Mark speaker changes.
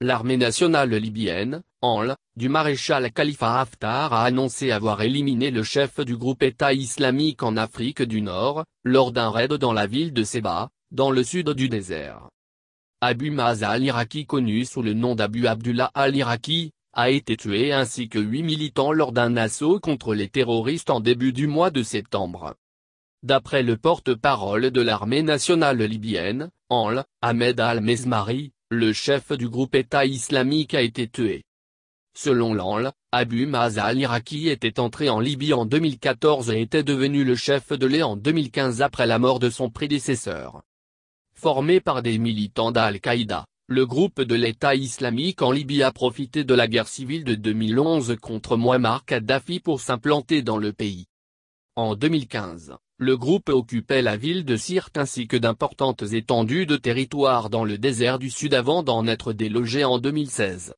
Speaker 1: L'armée nationale libyenne, ANL, du maréchal Khalifa Haftar a annoncé avoir éliminé le chef du groupe État islamique en Afrique du Nord, lors d'un raid dans la ville de Seba, dans le sud du désert. Abu Mazal al-Iraqi connu sous le nom d'Abu Abdullah al-Iraqi, a été tué ainsi que huit militants lors d'un assaut contre les terroristes en début du mois de septembre. D'après le porte-parole de l'armée nationale libyenne, ANL, Ahmed al-Mezmari, le chef du groupe État islamique a été tué. Selon l'ANL, Abu Mazal Iraki était entré en Libye en 2014 et était devenu le chef de l'État en 2015 après la mort de son prédécesseur. Formé par des militants d'Al-Qaïda, le groupe de l'État islamique en Libye a profité de la guerre civile de 2011 contre Muammar Kadhafi pour s'implanter dans le pays. En 2015, le groupe occupait la ville de Sirte ainsi que d'importantes étendues de territoire dans le désert du Sud avant d'en être délogé
Speaker 2: en 2016.